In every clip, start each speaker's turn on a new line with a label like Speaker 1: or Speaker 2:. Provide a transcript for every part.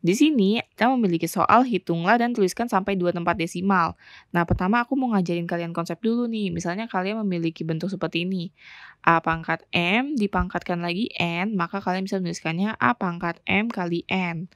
Speaker 1: Di sini, kita memiliki soal hitunglah dan tuliskan sampai dua tempat desimal. Nah, pertama aku mau ngajarin kalian konsep dulu nih. Misalnya kalian memiliki bentuk seperti ini. A pangkat M dipangkatkan lagi N, maka kalian bisa menuliskannya A pangkat M kali N.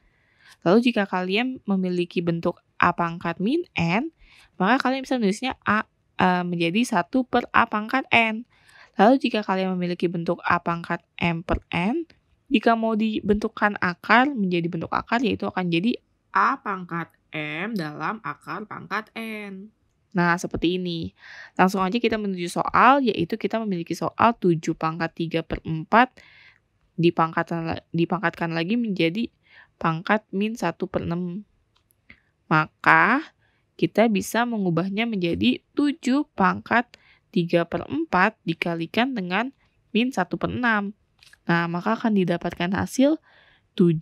Speaker 1: Lalu jika kalian memiliki bentuk A pangkat min N, maka kalian bisa menulisnya A e, menjadi 1 per A pangkat N. Lalu jika kalian memiliki bentuk A pangkat M per N, jika mau dibentukkan akar menjadi bentuk akar yaitu akan jadi A pangkat M dalam akar pangkat N. Nah, seperti ini. Langsung aja kita menuju soal, yaitu kita memiliki soal 7 pangkat 3 per 4 dipangkatkan, dipangkatkan lagi menjadi pangkat min 1 per 6. Maka, kita bisa mengubahnya menjadi 7 pangkat 3 per 4 dikalikan dengan min 1 per 6. Nah, maka akan didapatkan hasil 7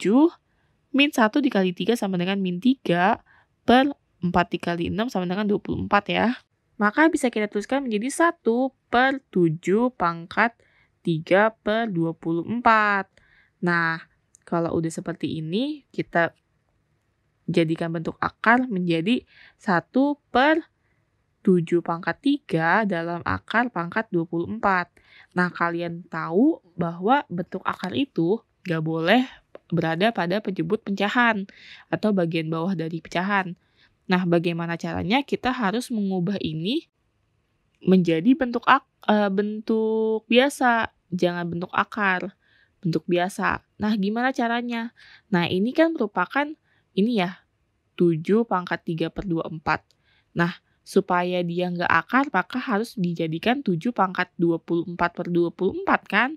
Speaker 1: min 1 dikali 3 sama dengan min 3 per 4 dikali 6 sama dengan 24 ya. Maka bisa kita tuliskan menjadi 1 per 7 pangkat 3 per 24. Nah, kalau udah seperti ini, kita jadikan bentuk akar menjadi 1 per 7 pangkat 3 dalam akar pangkat 24. Nah, kalian tahu bahwa bentuk akar itu gak boleh berada pada penyebut pecahan atau bagian bawah dari pecahan. Nah, bagaimana caranya? Kita harus mengubah ini menjadi bentuk ak eh, bentuk biasa, jangan bentuk akar, bentuk biasa. Nah, gimana caranya? Nah, ini kan merupakan ini ya, 7 pangkat 3 per 24. Nah, supaya dia nggak akar maka harus dijadikan 7 pangkat 24 per 24 kan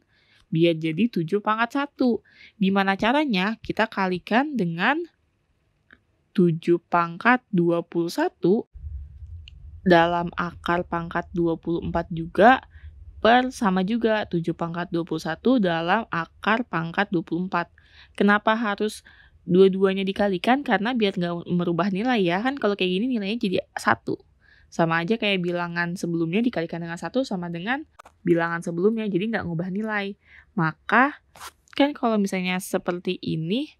Speaker 1: biar jadi 7 pangkat 1 gimana caranya kita kalikan dengan 7 pangkat 21 dalam akar pangkat 24 juga per sama juga 7 pangkat 21 dalam akar pangkat 24 kenapa harus dua-duanya dikalikan karena biar nggak merubah nilai ya kan kalau kayak gini nilainya jadi satu sama aja kayak bilangan sebelumnya dikalikan dengan satu sama dengan bilangan sebelumnya jadi nggak ngubah nilai maka kan kalau misalnya seperti ini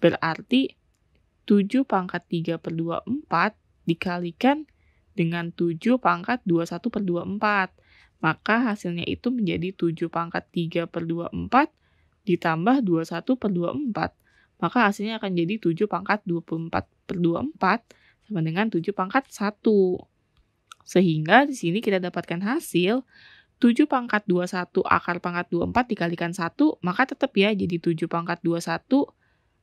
Speaker 1: berarti 7 pangkat 3 per 2 4 dikalikan dengan 7 pangkat 21 per 2 4 maka hasilnya itu menjadi 7 pangkat 3 per 2 4 ditambah 21 per 2 4 maka hasilnya akan jadi 7 pangkat 24 per 24 sama dengan 7 pangkat 1. Sehingga di sini kita dapatkan hasil 7 pangkat 21 akar pangkat 24 dikalikan 1, maka tetap ya jadi 7 pangkat 21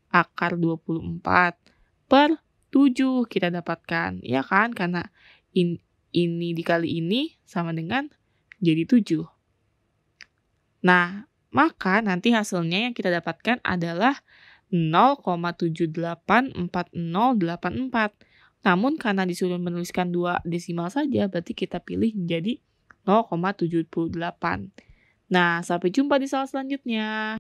Speaker 1: akar 24 per 7 kita dapatkan. Ya kan? Karena in, ini dikali ini sama dengan jadi 7. Nah, maka nanti hasilnya yang kita dapatkan adalah 0,784084 namun karena disuruh menuliskan dua desimal saja, berarti kita pilih menjadi 0,78. Nah, sampai jumpa di soal selanjutnya.